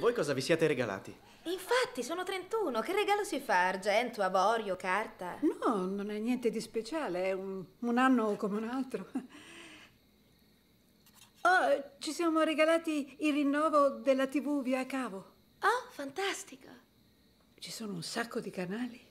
Voi cosa vi siete regalati? Infatti, sono 31. Che regalo si fa? Argento, avorio, carta? No, non è niente di speciale. È un, un anno come un altro. Oh, ci siamo regalati il rinnovo della TV via cavo. Oh, fantastico. Ci sono un sacco di canali.